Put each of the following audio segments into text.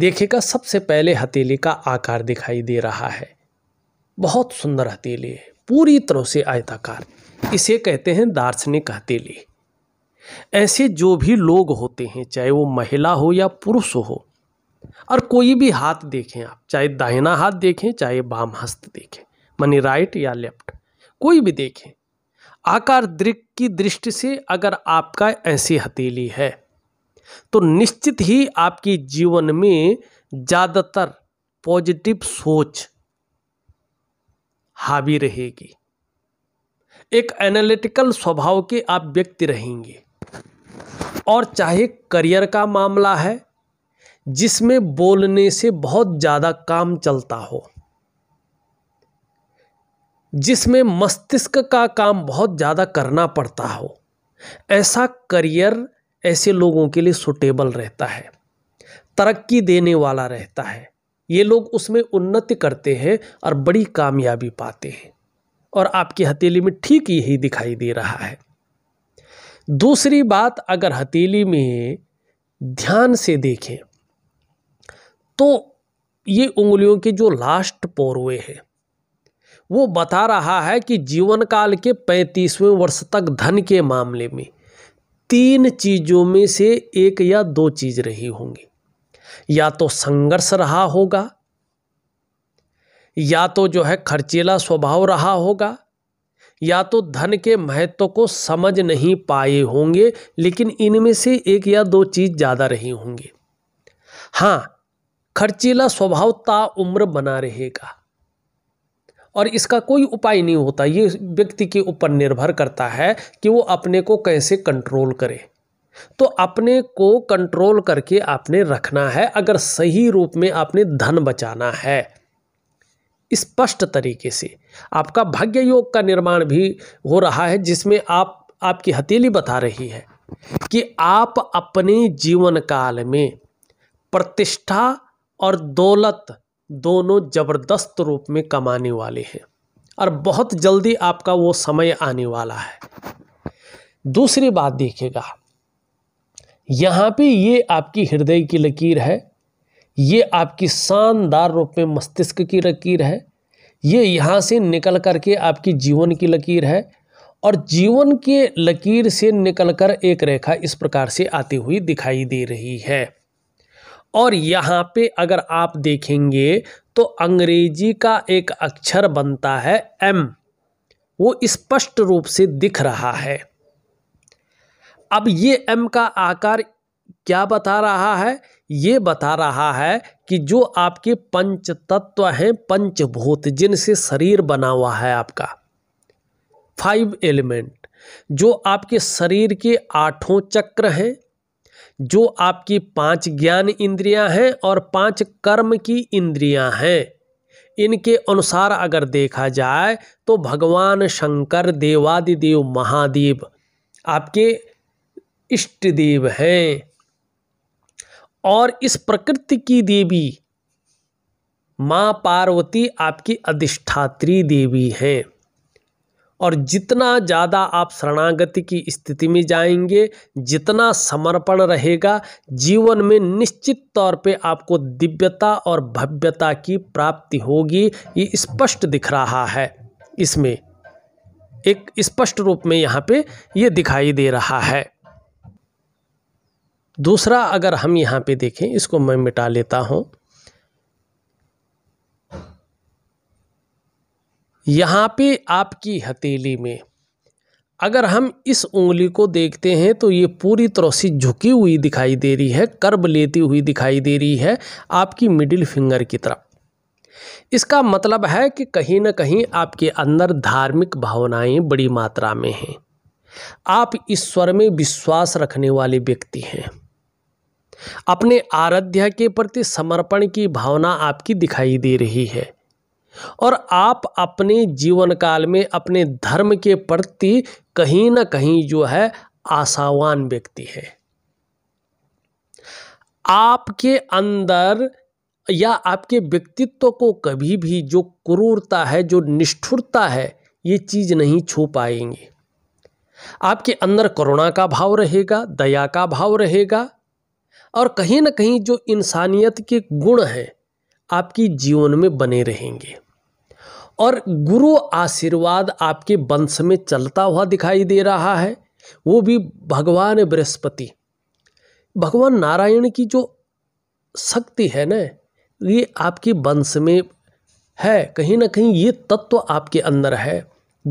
देखेगा सबसे पहले हथेली का आकार दिखाई दे रहा है बहुत सुंदर हथेली है पूरी तरह से आयताकार इसे कहते हैं दार्शनिक हथेली ऐसे जो भी लोग होते हैं चाहे वो महिला हो या पुरुष हो और कोई भी हाथ देखें आप चाहे दाहिना हाथ देखें चाहे बाम हस्त देखें मनी राइट या लेफ्ट कोई भी देखें आकार दृक की दृष्टि से अगर आपका ऐसी हथेली है तो निश्चित ही आपके जीवन में ज़्यादातर पॉजिटिव सोच हावी रहेगी एक एनालिटिकल स्वभाव के आप व्यक्ति रहेंगे और चाहे करियर का मामला है जिसमें बोलने से बहुत ज़्यादा काम चलता हो जिसमें मस्तिष्क का काम बहुत ज़्यादा करना पड़ता हो ऐसा करियर ऐसे लोगों के लिए सुटेबल रहता है तरक्की देने वाला रहता है ये लोग उसमें उन्नति करते हैं और बड़ी कामयाबी पाते हैं और आपकी हथेली में ठीक यही दिखाई दे रहा है दूसरी बात अगर हथेली में ध्यान से देखें तो ये उंगलियों के जो लास्ट पोरवे हैं वो बता रहा है कि जीवन काल के पैंतीसवें वर्ष तक धन के मामले में तीन चीज़ों में से एक या दो चीज़ रही होंगी या तो संघर्ष रहा होगा या तो जो है खर्चीला स्वभाव रहा होगा या तो धन के महत्व को समझ नहीं पाए होंगे लेकिन इनमें से एक या दो चीज़ ज़्यादा रही होंगी हाँ खर्चीला स्वभाव ता उम्र बना रहेगा और इसका कोई उपाय नहीं होता ये व्यक्ति के ऊपर निर्भर करता है कि वो अपने को कैसे कंट्रोल करे तो अपने को कंट्रोल करके आपने रखना है अगर सही रूप में आपने धन बचाना है स्पष्ट तरीके से आपका भाग्य योग का निर्माण भी हो रहा है जिसमें आप आपकी हथेली बता रही है कि आप अपने जीवन काल में प्रतिष्ठा और दौलत दोनों ज़बरदस्त रूप में कमाने वाले हैं और बहुत जल्दी आपका वो समय आने वाला है दूसरी बात देखिएगा यहाँ पे ये आपकी हृदय की लकीर है ये आपकी शानदार रूप में मस्तिष्क की लकीर है ये यहाँ से निकल करके आपकी जीवन की लकीर है और जीवन के लकीर से निकलकर एक रेखा इस प्रकार से आती हुई दिखाई दे रही है और यहाँ पे अगर आप देखेंगे तो अंग्रेजी का एक अक्षर बनता है एम वो स्पष्ट रूप से दिख रहा है अब ये एम का आकार क्या बता रहा है ये बता रहा है कि जो आपके पंच तत्व हैं पंचभूत जिनसे शरीर बना हुआ है आपका फाइव एलिमेंट जो आपके शरीर के आठों चक्र हैं जो आपकी पांच ज्ञान इंद्रियां हैं और पांच कर्म की इंद्रियां हैं इनके अनुसार अगर देखा जाए तो भगवान शंकर देवादिदेव महादेव आपके इष्ट देव हैं और इस प्रकृति की देवी माँ पार्वती आपकी अधिष्ठात्री देवी हैं और जितना ज़्यादा आप शरणागति की स्थिति में जाएंगे जितना समर्पण रहेगा जीवन में निश्चित तौर पे आपको दिव्यता और भव्यता की प्राप्ति होगी ये स्पष्ट दिख रहा है इसमें एक स्पष्ट रूप में यहाँ पे ये दिखाई दे रहा है दूसरा अगर हम यहाँ पे देखें इसको मैं मिटा लेता हूँ यहाँ पे आपकी हथेली में अगर हम इस उंगली को देखते हैं तो ये पूरी तरह से झुकी हुई दिखाई दे रही है कर्ब लेती हुई दिखाई दे रही है आपकी मिडिल फिंगर की तरफ इसका मतलब है कि कहीं ना कहीं आपके अंदर धार्मिक भावनाएं बड़ी मात्रा में हैं आप ईश्वर में विश्वास रखने वाले व्यक्ति हैं अपने आराध्या के प्रति समर्पण की भावना आपकी दिखाई दे रही है और आप अपने जीवन काल में अपने धर्म के प्रति कहीं ना कहीं जो है आशावान व्यक्ति है आपके अंदर या आपके व्यक्तित्व को कभी भी जो क्रूरता है जो निष्ठुरता है ये चीज़ नहीं छू पाएंगे आपके अंदर करुणा का भाव रहेगा दया का भाव रहेगा और कहीं ना कहीं जो इंसानियत के गुण हैं आपकी जीवन में बने रहेंगे और गुरु आशीर्वाद आपके वंश में चलता हुआ दिखाई दे रहा है वो भी भगवान बृहस्पति भगवान नारायण की जो शक्ति है ना ये आपके वंश में है कहीं ना कहीं ये तत्व आपके अंदर है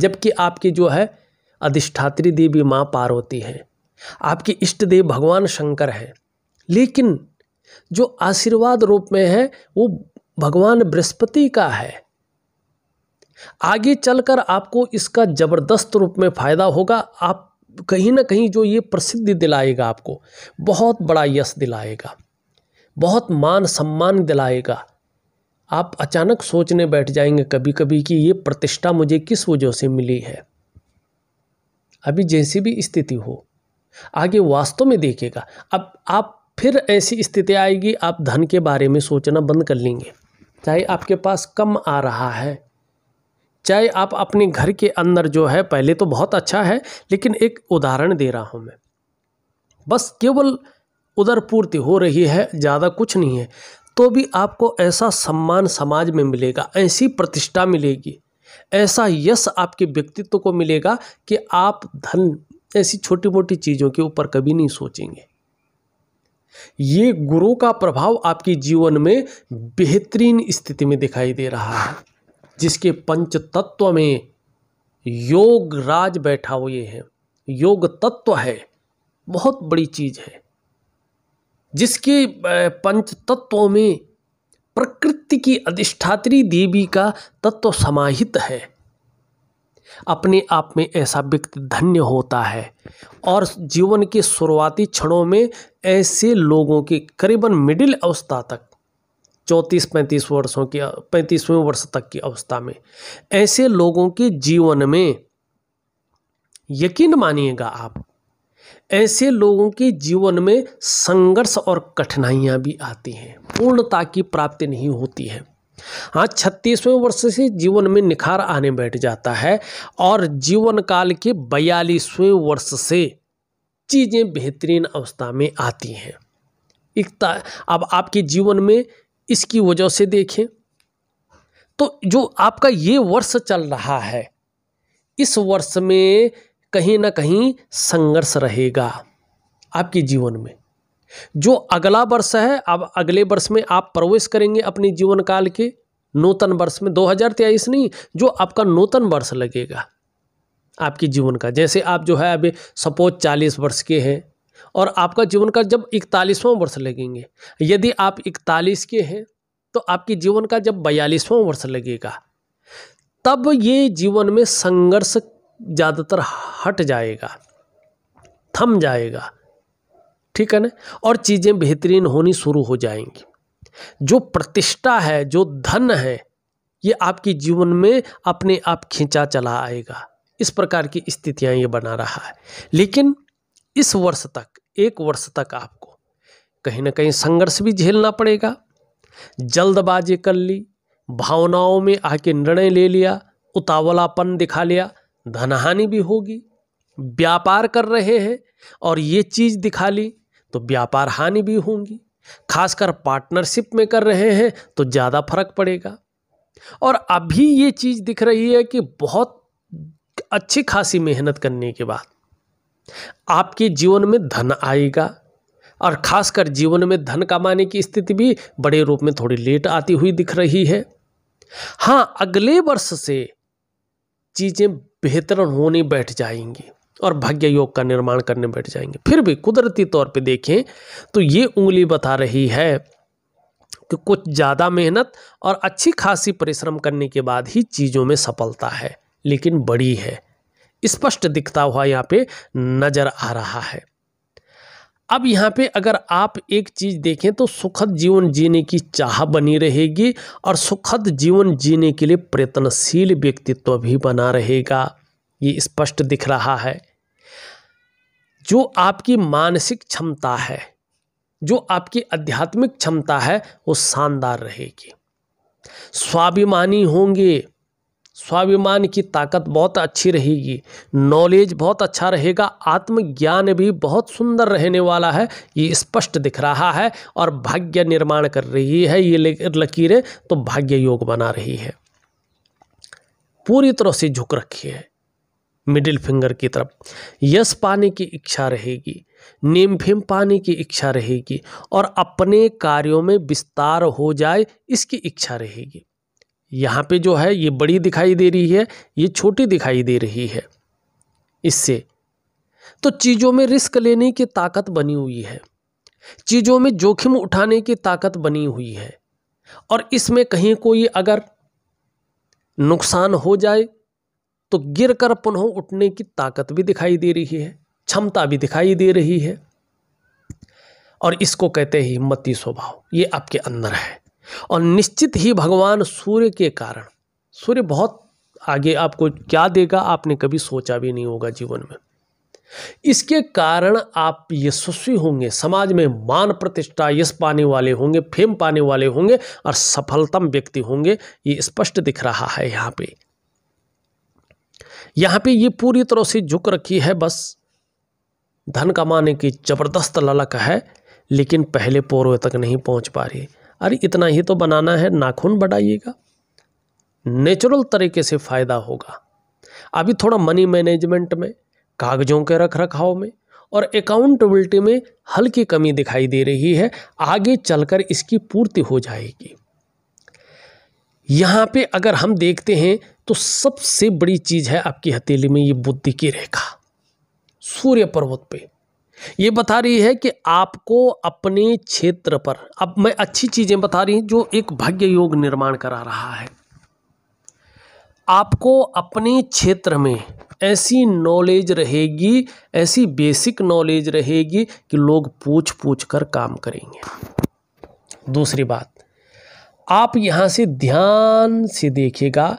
जबकि आपके जो है अधिष्ठात्री देवी माँ पार्वती हैं आपके इष्ट देव भगवान शंकर हैं लेकिन जो आशीर्वाद रूप में है वो भगवान बृहस्पति का है आगे चलकर आपको इसका ज़बरदस्त रूप में फ़ायदा होगा आप कहीं ना कहीं जो ये प्रसिद्धि दिलाएगा आपको बहुत बड़ा यश दिलाएगा बहुत मान सम्मान दिलाएगा आप अचानक सोचने बैठ जाएंगे कभी कभी कि ये प्रतिष्ठा मुझे किस वजह से मिली है अभी जैसी भी स्थिति हो आगे वास्तव में देखेगा अब आप फिर ऐसी स्थिति आएगी आप धन के बारे में सोचना बंद कर लेंगे चाहे आपके पास कम आ रहा है चाहे आप अपने घर के अंदर जो है पहले तो बहुत अच्छा है लेकिन एक उदाहरण दे रहा हूँ मैं बस केवल उधर पूर्ति हो रही है ज़्यादा कुछ नहीं है तो भी आपको ऐसा सम्मान समाज में मिलेगा ऐसी प्रतिष्ठा मिलेगी ऐसा यश आपके व्यक्तित्व को मिलेगा कि आप धन ऐसी छोटी मोटी चीज़ों के ऊपर कभी नहीं सोचेंगे ये गुरु का प्रभाव आपके जीवन में बेहतरीन स्थिति में दिखाई दे रहा है जिसके पंच तत्व में योग राज बैठा हुए है योग तत्व है बहुत बड़ी चीज है जिसके पंच तत्वों में प्रकृति की अधिष्ठात्री देवी का तत्व समाहित है अपने आप में ऐसा व्यक्ति धन्य होता है और जीवन के शुरुआती क्षणों में ऐसे लोगों के करीबन मिडिल अवस्था तक चौंतीस पैंतीस वर्षों की पैंतीसवें वर्ष तक की अवस्था में ऐसे लोगों के जीवन में यकीन मानिएगा आप ऐसे लोगों के जीवन में संघर्ष और कठिनाइयां भी आती हैं पूर्णता की प्राप्ति नहीं होती है हाँ छत्तीसवें वर्ष से जीवन में निखार आने बैठ जाता है और जीवन काल के बयालीसवें वर्ष से चीज़ें बेहतरीन अवस्था में आती हैं एकता अब आपके जीवन में इसकी वजह से देखें तो जो आपका ये वर्ष चल रहा है इस वर्ष में कहीं ना कहीं संघर्ष रहेगा आपके जीवन में जो अगला वर्ष है अब अगले वर्ष में आप प्रवेश करेंगे अपने जीवन काल के नूतन वर्ष में 2023 नहीं जो आपका नूतन वर्ष लगेगा आपके जीवन का जैसे आप जो है अभी सपोज 40 वर्ष के हैं और आपका जीवन का जब इकतालीसवां वर्ष लगेंगे यदि आप इकतालीस के हैं तो आपके जीवन का जब बयालीसवां वर्ष लगेगा तब ये जीवन में संघर्ष ज़्यादातर हट जाएगा थम जाएगा ठीक है ना और चीज़ें बेहतरीन होनी शुरू हो जाएंगी जो प्रतिष्ठा है जो धन है ये आपके जीवन में अपने आप खींचा चला आएगा इस प्रकार की स्थितियां ये बना रहा है लेकिन इस वर्ष तक एक वर्ष तक आपको कहीं ना कहीं संघर्ष भी झेलना पड़ेगा जल्दबाजी कर ली भावनाओं में आके निर्णय ले लिया उतावलापन दिखा लिया धनहानि भी होगी व्यापार कर रहे हैं और ये चीज़ दिखा ली तो व्यापार हानि भी होंगी खासकर पार्टनरशिप में कर रहे हैं तो ज़्यादा फर्क पड़ेगा और अभी ये चीज़ दिख रही है कि बहुत अच्छी खासी मेहनत करने के बाद आपके जीवन में धन आएगा और खासकर जीवन में धन कमाने की स्थिति भी बड़े रूप में थोड़ी लेट आती हुई दिख रही है हाँ अगले वर्ष से चीज़ें बेहतर होने बैठ जाएंगी और भाग्य योग का निर्माण करने बैठ जाएंगे फिर भी कुदरती तौर पे देखें तो ये उंगली बता रही है कि कुछ ज़्यादा मेहनत और अच्छी खासी परिश्रम करने के बाद ही चीज़ों में सफलता है लेकिन बड़ी है स्पष्ट दिखता हुआ यहाँ पे नजर आ रहा है अब यहाँ पे अगर आप एक चीज़ देखें तो सुखद जीवन जीने की चाह बनी रहेगी और सुखद जीवन जीने के लिए प्रयत्नशील व्यक्तित्व भी बना रहेगा ये स्पष्ट दिख रहा है जो आपकी मानसिक क्षमता है जो आपकी आध्यात्मिक क्षमता है वो शानदार रहेगी स्वाभिमानी होंगे स्वाभिमान की ताकत बहुत अच्छी रहेगी नॉलेज बहुत अच्छा रहेगा आत्मज्ञान भी बहुत सुंदर रहने वाला है ये स्पष्ट दिख रहा है और भाग्य निर्माण कर रही है ये लकीरें तो भाग्य योग बना रही है पूरी तरह से झुक रखी है मिडिल फिंगर की तरफ यश पाने की इच्छा रहेगी नीम फेम पाने की इच्छा रहेगी और अपने कार्यों में विस्तार हो जाए इसकी इच्छा रहेगी यहाँ पे जो है ये बड़ी दिखाई दे रही है ये छोटी दिखाई दे रही है इससे तो चीज़ों में रिस्क लेने की ताकत बनी हुई है चीज़ों में जोखिम उठाने की ताकत बनी हुई है और इसमें कहीं कोई अगर नुकसान हो जाए तो गिर कर पुनः उठने की ताकत भी दिखाई दे रही है क्षमता भी दिखाई दे रही है और इसको कहते हैं हिम्मती स्वभाव ये आपके अंदर है और निश्चित ही भगवान सूर्य के कारण सूर्य बहुत आगे आपको क्या देगा आपने कभी सोचा भी नहीं होगा जीवन में इसके कारण आप यशस्वी होंगे समाज में मान प्रतिष्ठा यश पाने वाले होंगे फेम पाने वाले होंगे और सफलतम व्यक्ति होंगे ये स्पष्ट दिख रहा है यहां पे यहां पे ये पूरी तरह से झुक रखी है बस धन कमाने की जबरदस्त ललक है लेकिन पहले पूर्व तक नहीं पहुंच पा रही अरे इतना ही तो बनाना है नाखून बढ़ाइएगा नेचुरल तरीके से फ़ायदा होगा अभी थोड़ा मनी मैनेजमेंट में कागजों के रख रखाव में और अकाउंटेबिलिटी में हल्की कमी दिखाई दे रही है आगे चलकर इसकी पूर्ति हो जाएगी यहाँ पे अगर हम देखते हैं तो सबसे बड़ी चीज़ है आपकी हथेली में ये बुद्धि की रेखा सूर्य पर्वत पे ये बता रही है कि आपको अपने क्षेत्र पर अब मैं अच्छी चीज़ें बता रही हूं जो एक भाग्य योग निर्माण करा रहा है आपको अपने क्षेत्र में ऐसी नॉलेज रहेगी ऐसी बेसिक नॉलेज रहेगी कि लोग पूछ पूछ कर काम करेंगे दूसरी बात आप यहां से ध्यान से देखिएगा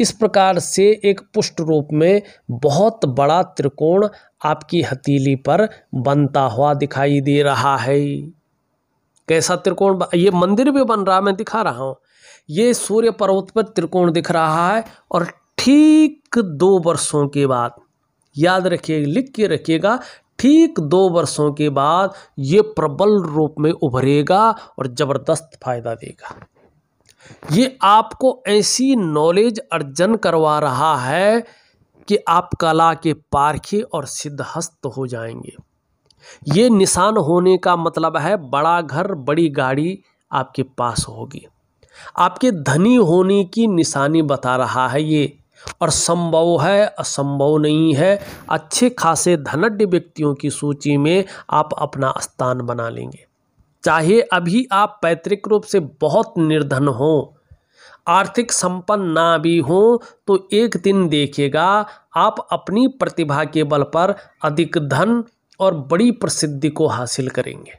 इस प्रकार से एक पुष्ट रूप में बहुत बड़ा त्रिकोण आपकी हथेली पर बनता हुआ दिखाई दे रहा है कैसा त्रिकोण ये मंदिर भी बन रहा मैं दिखा रहा हूँ ये सूर्य पर्वत पर त्रिकोण दिख रहा है और ठीक दो वर्षों के बाद याद रखिए लिख के रखिएगा ठीक दो वर्षों के बाद ये प्रबल रूप में उभरेगा और ज़बरदस्त फायदा देगा ये आपको ऐसी नॉलेज अर्जन करवा रहा है कि आप कला के पारखे और सिद्धहस्त हो जाएंगे ये निशान होने का मतलब है बड़ा घर बड़ी गाड़ी आपके पास होगी आपके धनी होने की निशानी बता रहा है ये और संभव है असंभव नहीं है अच्छे खासे धनड्य व्यक्तियों की सूची में आप अपना स्थान बना लेंगे चाहे अभी आप पैतृक रूप से बहुत निर्धन हों आर्थिक संपन्न ना भी हो तो एक दिन देखिएगा आप अपनी प्रतिभा के बल पर अधिक धन और बड़ी प्रसिद्धि को हासिल करेंगे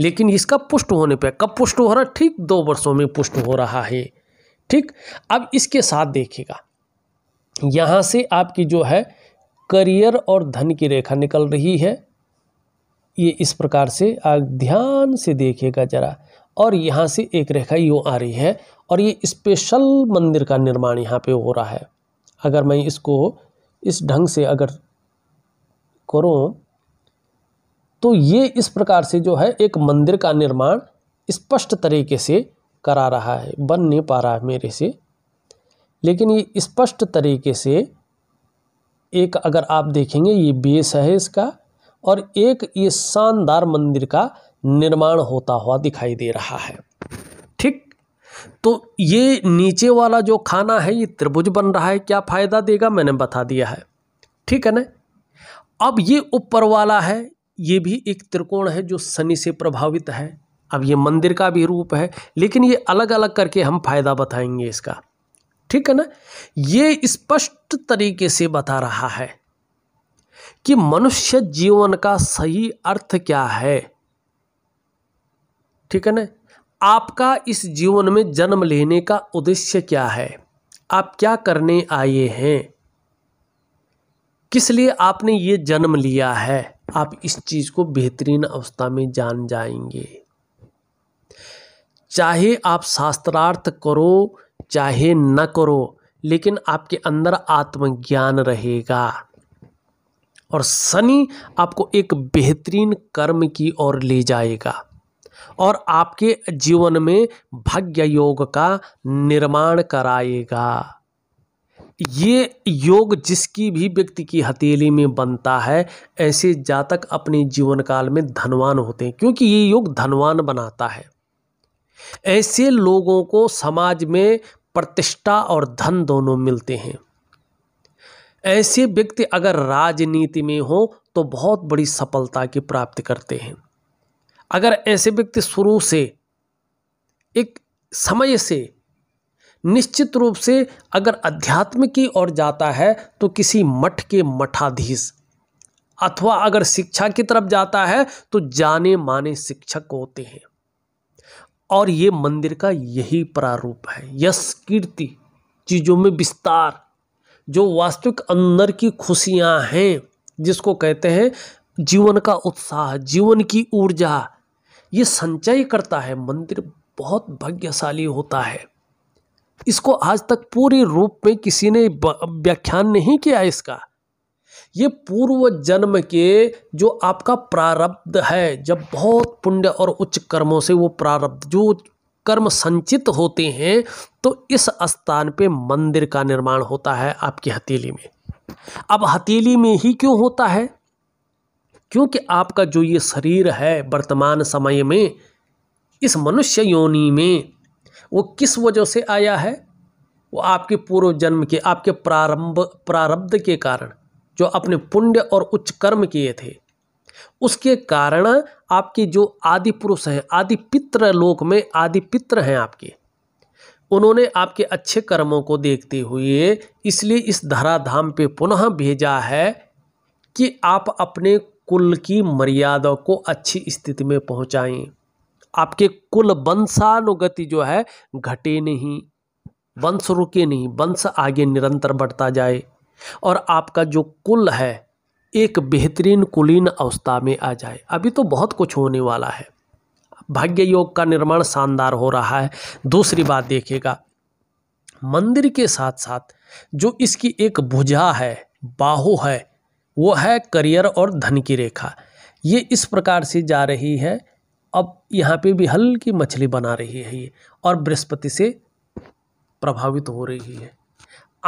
लेकिन इसका पुष्ट होने पर कब पुष्ट हो रहा ठीक दो वर्षों में पुष्ट हो रहा है ठीक अब इसके साथ देखिएगा यहाँ से आपकी जो है करियर और धन की रेखा निकल रही है ये इस प्रकार से आप ध्यान से देखिएगा जरा और यहाँ से एक रेखा यूँ आ रही है और ये स्पेशल मंदिर का निर्माण यहाँ पे हो रहा है अगर मैं इसको इस ढंग से अगर करूँ तो ये इस प्रकार से जो है एक मंदिर का निर्माण स्पष्ट तरीके से करा रहा है बन नहीं पा रहा है मेरे से लेकिन ये स्पष्ट तरीके से एक अगर आप देखेंगे ये बेस है इसका और एक ये शानदार मंदिर का निर्माण होता हुआ दिखाई दे रहा है ठीक तो ये नीचे वाला जो खाना है ये त्रिभुज बन रहा है क्या फायदा देगा मैंने बता दिया है ठीक है ना अब ये ऊपर वाला है ये भी एक त्रिकोण है जो शनि से प्रभावित है अब ये मंदिर का भी रूप है लेकिन ये अलग अलग करके हम फायदा बताएंगे इसका ठीक है ना ये स्पष्ट तरीके से बता रहा है कि मनुष्य जीवन का सही अर्थ क्या है ठीक है ना आपका इस जीवन में जन्म लेने का उद्देश्य क्या है आप क्या करने आए हैं किस लिए आपने ये जन्म लिया है आप इस चीज़ को बेहतरीन अवस्था में जान जाएंगे चाहे आप शास्त्रार्थ करो चाहे न करो लेकिन आपके अंदर आत्मज्ञान रहेगा और शनि आपको एक बेहतरीन कर्म की ओर ले जाएगा और आपके जीवन में भाग्य योग का निर्माण कराएगा ये योग जिसकी भी व्यक्ति की हथेली में बनता है ऐसे जातक अपने जीवन काल में धनवान होते हैं क्योंकि ये योग धनवान बनाता है ऐसे लोगों को समाज में प्रतिष्ठा और धन दोनों मिलते हैं ऐसे व्यक्ति अगर राजनीति में हो तो बहुत बड़ी सफलता की प्राप्ति करते हैं अगर ऐसे व्यक्ति शुरू से एक समय से निश्चित रूप से अगर अध्यात्म की ओर जाता है तो किसी मठ के मठाधीश अथवा अगर शिक्षा की तरफ जाता है तो जाने माने शिक्षक होते हैं और ये मंदिर का यही प्रारूप है यश कीर्ति चीज़ों में विस्तार जो वास्तविक अंदर की खुशियाँ हैं जिसको कहते हैं जीवन का उत्साह जीवन की ऊर्जा ये संचय करता है मंदिर बहुत भाग्यशाली होता है इसको आज तक पूरे रूप में किसी ने व्याख्यान नहीं किया इसका ये पूर्व जन्म के जो आपका प्रारब्ध है जब बहुत पुण्य और उच्च कर्मों से वो प्रारब्ध जो कर्म संचित होते हैं तो इस स्थान पे मंदिर का निर्माण होता है आपकी हथेली में अब हथेली में ही क्यों होता है क्योंकि आपका जो ये शरीर है वर्तमान समय में इस मनुष्य योनि में वो किस वजह से आया है वो आपके पूर्व जन्म के आपके प्रारंभ प्रारब्ध के कारण जो अपने पुण्य और उच्च कर्म किए थे उसके कारण आपके जो आदि पुरुष हैं आदि पित्र लोक में आदि पित्र हैं आपके उन्होंने आपके अच्छे कर्मों को देखते हुए इसलिए इस धराधाम पे पुनः भेजा है कि आप अपने कुल की मर्यादा को अच्छी स्थिति में पहुंचाएं आपके कुल वंशानुगति जो है घटे नहीं वंश रुके नहीं वंश आगे निरंतर बढ़ता जाए और आपका जो कुल है एक बेहतरीन कुलीन अवस्था में आ जाए अभी तो बहुत कुछ होने वाला है भाग्य योग का निर्माण शानदार हो रहा है दूसरी बात देखिएगा मंदिर के साथ साथ जो इसकी एक भुजा है बाहु है वो है करियर और धन की रेखा ये इस प्रकार से जा रही है अब यहाँ पे भी हल्की मछली बना रही है ये और बृहस्पति से प्रभावित हो रही है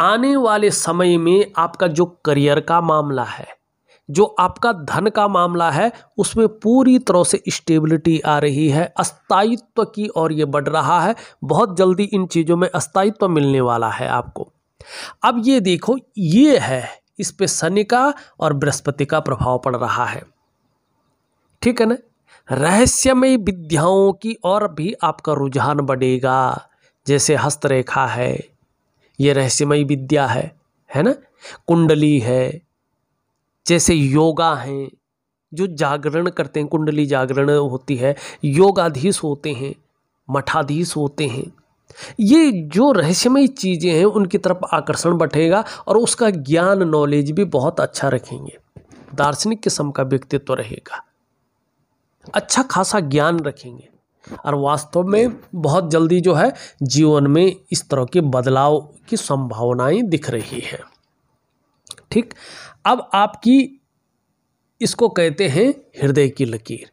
आने वाले समय में आपका जो करियर का मामला है जो आपका धन का मामला है उसमें पूरी तरह से स्टेबिलिटी आ रही है अस्थायित्व की और ये बढ़ रहा है बहुत जल्दी इन चीज़ों में अस्थायित्व मिलने वाला है आपको अब ये देखो ये है इस पे शनि का और बृहस्पति का प्रभाव पड़ रहा है ठीक है ना रहस्यमय विद्याओं की और भी आपका रुझान बढ़ेगा जैसे हस्तरेखा है ये रहस्यमय विद्या है है ना कुंडली है जैसे योगा हैं जो जागरण करते हैं कुंडली जागरण होती है योगाधीश होते हैं मठाधीश होते हैं ये जो रहस्यमय चीज़ें हैं उनकी तरफ आकर्षण बढ़ेगा और उसका ज्ञान नॉलेज भी बहुत अच्छा रखेंगे दार्शनिक किस्म का व्यक्तित्व तो रहेगा अच्छा खासा ज्ञान रखेंगे और वास्तव में बहुत जल्दी जो है जीवन में इस तरह के बदलाव की संभावनाएं दिख रही है ठीक अब आपकी इसको कहते हैं हृदय की लकीर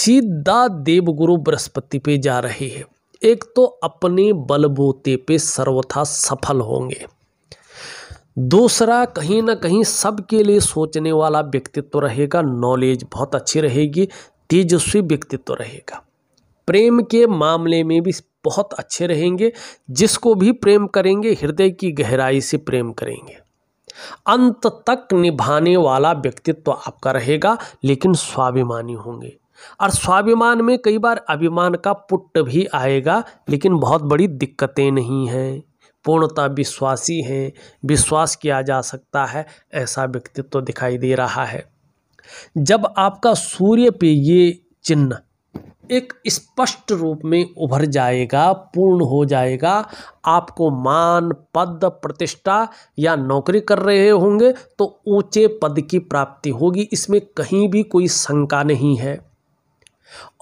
सीधा देवगुरु बृहस्पति पे जा रही है एक तो अपने बलबूते पे सर्वथा सफल होंगे दूसरा कहीं ना कहीं सबके लिए सोचने वाला व्यक्तित्व तो रहेगा नॉलेज बहुत अच्छी रहेगी तेजस्वी व्यक्तित्व तो रहेगा प्रेम के मामले में भी बहुत अच्छे रहेंगे जिसको भी प्रेम करेंगे हृदय की गहराई से प्रेम करेंगे अंत तक निभाने वाला व्यक्तित्व तो आपका रहेगा लेकिन स्वाभिमानी होंगे और स्वाभिमान में कई बार अभिमान का पुट भी आएगा लेकिन बहुत बड़ी दिक्कतें नहीं हैं पूर्णता विश्वासी हैं विश्वास किया जा सकता है ऐसा व्यक्तित्व तो दिखाई दे रहा है जब आपका सूर्य पे ये चिन्ह एक स्पष्ट रूप में उभर जाएगा पूर्ण हो जाएगा आपको मान पद प्रतिष्ठा या नौकरी कर रहे होंगे तो ऊंचे पद की प्राप्ति होगी इसमें कहीं भी कोई शंका नहीं है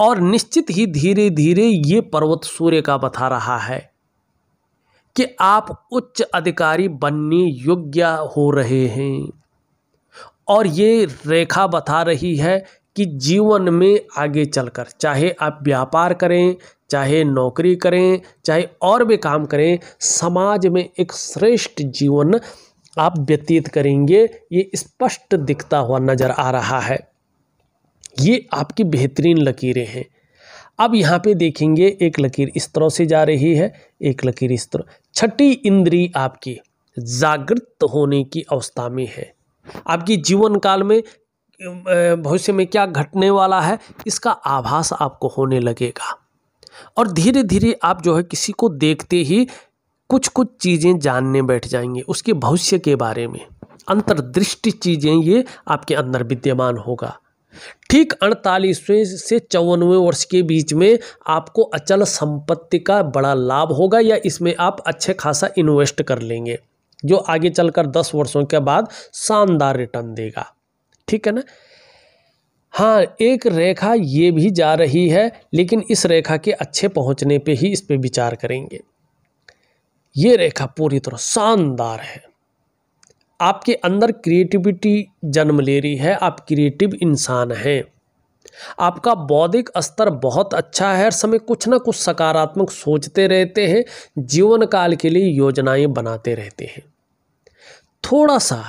और निश्चित ही धीरे धीरे ये पर्वत सूर्य का बता रहा है कि आप उच्च अधिकारी बनने योग्य हो रहे हैं और ये रेखा बता रही है कि जीवन में आगे चलकर चाहे आप व्यापार करें चाहे नौकरी करें चाहे और भी काम करें समाज में एक श्रेष्ठ जीवन आप व्यतीत करेंगे ये स्पष्ट दिखता हुआ नज़र आ रहा है ये आपकी बेहतरीन लकीरें हैं अब यहाँ पे देखेंगे एक लकीर इस तरह से जा रही है एक लकीर इस तरह छठी इंद्री आपकी जागृत होने की अवस्था में है आपकी जीवन काल में भविष्य में क्या घटने वाला है इसका आभास आपको होने लगेगा और धीरे धीरे आप जो है किसी को देखते ही कुछ कुछ चीज़ें जानने बैठ जाएंगे उसके भविष्य के बारे में अंतर्दृष्टि चीज़ें ये आपके अंदर विद्यमान होगा ठीक अड़तालीसवें से चौवनवें वर्ष के बीच में आपको अचल संपत्ति का बड़ा लाभ होगा या इसमें आप अच्छे खासा इन्वेस्ट कर लेंगे जो आगे चलकर दस वर्षों के बाद शानदार रिटर्न देगा ठीक है ना हाँ एक रेखा ये भी जा रही है लेकिन इस रेखा के अच्छे पहुंचने पे ही इस पे विचार करेंगे ये रेखा पूरी तरह शानदार है आपके अंदर क्रिएटिविटी जन्म ले रही है आप क्रिएटिव इंसान हैं आपका बौद्धिक स्तर बहुत अच्छा है हर समय कुछ ना कुछ सकारात्मक सोचते रहते हैं जीवन काल के लिए योजनाएं बनाते रहते हैं थोड़ा सा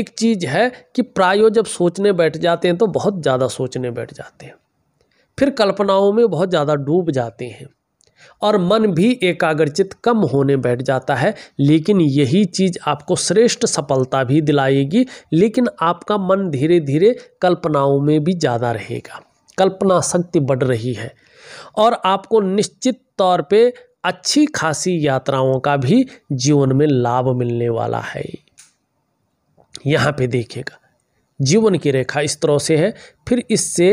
एक चीज़ है कि प्रायो जब सोचने बैठ जाते हैं तो बहुत ज़्यादा सोचने बैठ जाते हैं फिर कल्पनाओं में बहुत ज़्यादा डूब जाते हैं और मन भी एकाग्रचित कम होने बैठ जाता है लेकिन यही चीज़ आपको श्रेष्ठ सफलता भी दिलाएगी लेकिन आपका मन धीरे धीरे कल्पनाओं में भी ज़्यादा रहेगा कल्पना शक्ति बढ़ रही है और आपको निश्चित तौर पे अच्छी खासी यात्राओं का भी जीवन में लाभ मिलने वाला है यहाँ पे देखिएगा जीवन की रेखा इस तरह से है फिर इससे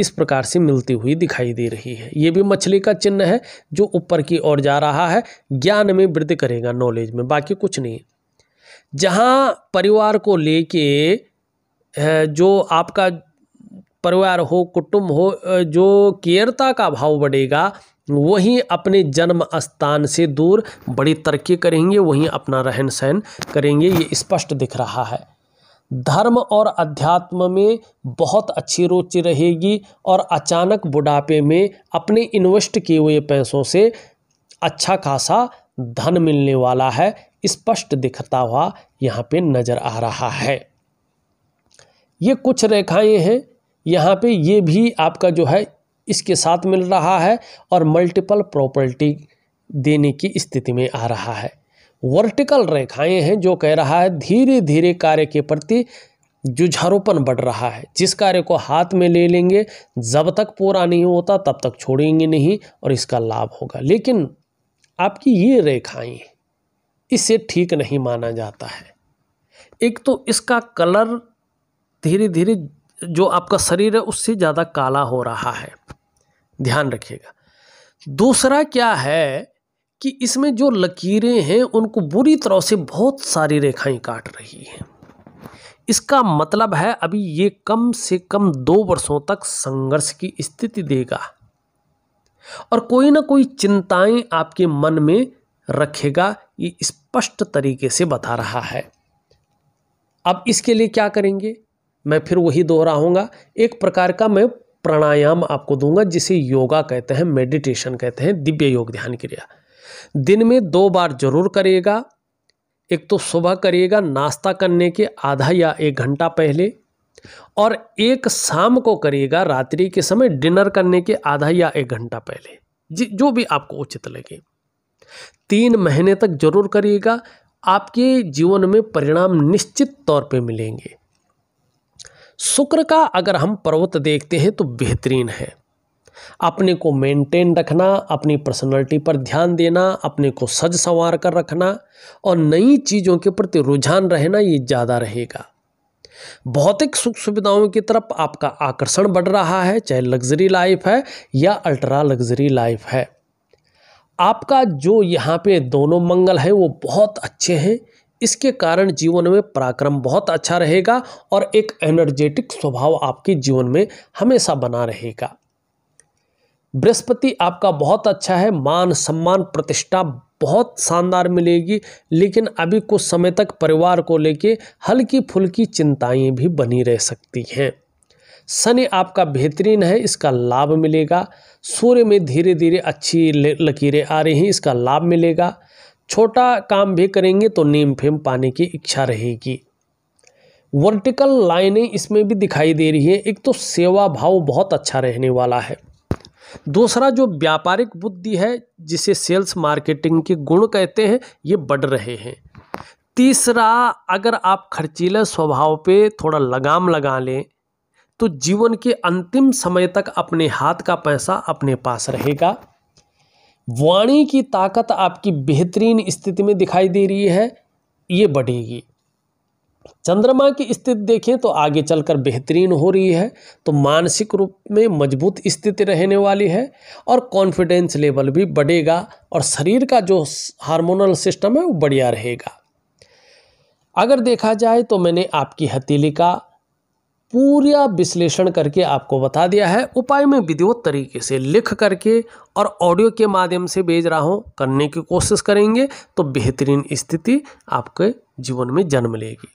इस प्रकार से मिलती हुई दिखाई दे रही है ये भी मछली का चिन्ह है जो ऊपर की ओर जा रहा है ज्ञान में वृद्धि करेगा नॉलेज में बाकी कुछ नहीं जहाँ परिवार को लेके जो आपका परिवार हो कुटुंब हो जो केयरता का भाव बढ़ेगा वहीं अपने जन्म स्थान से दूर बड़ी तरक्की करेंगे वहीं अपना रहन सहन करेंगे ये स्पष्ट दिख रहा है धर्म और अध्यात्म में बहुत अच्छी रुचि रहेगी और अचानक बुढ़ापे में अपने इन्वेस्ट किए हुए पैसों से अच्छा खासा धन मिलने वाला है स्पष्ट दिखता हुआ यहाँ पे नज़र आ रहा है ये कुछ रेखाएं हैं यहाँ पे ये भी आपका जो है इसके साथ मिल रहा है और मल्टीपल प्रॉपर्टी देने की स्थिति में आ रहा है वर्टिकल रेखाएं हैं जो कह रहा है धीरे धीरे कार्य के प्रति जुझारोपण बढ़ रहा है जिस कार्य को हाथ में ले लेंगे जब तक पूरा नहीं होता तब तक छोड़ेंगे नहीं और इसका लाभ होगा लेकिन आपकी ये रेखाएं इसे ठीक नहीं माना जाता है एक तो इसका कलर धीरे धीरे जो आपका शरीर है उससे ज़्यादा काला हो रहा है ध्यान रखिएगा दूसरा क्या है कि इसमें जो लकीरें हैं उनको बुरी तरह से बहुत सारी रेखाएं काट रही हैं इसका मतलब है अभी ये कम से कम दो वर्षों तक संघर्ष की स्थिति देगा और कोई ना कोई चिंताएं आपके मन में रखेगा ये स्पष्ट तरीके से बता रहा है अब इसके लिए क्या करेंगे मैं फिर वही दोहराऊंगा एक प्रकार का मैं प्राणायाम आपको दूंगा जिसे योगा कहते हैं मेडिटेशन कहते हैं दिव्य योग ध्यान क्रिया दिन में दो बार जरूर करिएगा एक तो सुबह करिएगा नाश्ता करने के आधा या एक घंटा पहले और एक शाम को करिएगा रात्रि के समय डिनर करने के आधा या एक घंटा पहले जी जो भी आपको उचित लगे तीन महीने तक जरूर करिएगा आपके जीवन में परिणाम निश्चित तौर पे मिलेंगे शुक्र का अगर हम पर्वत देखते हैं तो बेहतरीन है अपने को मेंटेन रखना अपनी पर्सनैलिटी पर ध्यान देना अपने को सज संवार कर रखना और नई चीज़ों के प्रति रुझान रहना ये ज़्यादा रहेगा भौतिक सुख सुविधाओं की तरफ आपका आकर्षण बढ़ रहा है चाहे लग्जरी लाइफ है या अल्ट्रा लग्जरी लाइफ है आपका जो यहाँ पे दोनों मंगल है वो बहुत अच्छे हैं इसके कारण जीवन में पराक्रम बहुत अच्छा रहेगा और एक एनर्जेटिक स्वभाव आपके जीवन में हमेशा बना रहेगा बृहस्पति आपका बहुत अच्छा है मान सम्मान प्रतिष्ठा बहुत शानदार मिलेगी लेकिन अभी कुछ समय तक परिवार को लेके हल्की फुल्की चिंताएं भी बनी रह सकती हैं शनि आपका बेहतरीन है इसका लाभ मिलेगा सूर्य में धीरे धीरे अच्छी लकीरें आ रही हैं इसका लाभ मिलेगा छोटा काम भी करेंगे तो नीम फेम पाने की इच्छा रहेगी वर्टिकल लाइनें इसमें भी दिखाई दे रही है एक तो सेवा भाव बहुत अच्छा रहने वाला है दूसरा जो व्यापारिक बुद्धि है जिसे सेल्स मार्केटिंग के गुण कहते हैं ये बढ़ रहे हैं तीसरा अगर आप खर्चीले स्वभाव पे थोड़ा लगाम लगा लें तो जीवन के अंतिम समय तक अपने हाथ का पैसा अपने पास रहेगा वाणी की ताकत आपकी बेहतरीन स्थिति में दिखाई दे रही है ये बढ़ेगी चंद्रमा की स्थिति देखें तो आगे चलकर बेहतरीन हो रही है तो मानसिक रूप में मजबूत स्थिति रहने वाली है और कॉन्फिडेंस लेवल भी बढ़ेगा और शरीर का जो हार्मोनल सिस्टम है वो बढ़िया रहेगा अगर देखा जाए तो मैंने आपकी हथेली का पूरा विश्लेषण करके आपको बता दिया है उपाय में विधिवत तरीके से लिख करके और ऑडियो के माध्यम से भेज रहा हूँ करने की कोशिश करेंगे तो बेहतरीन स्थिति आपके जीवन में जन्म लेगी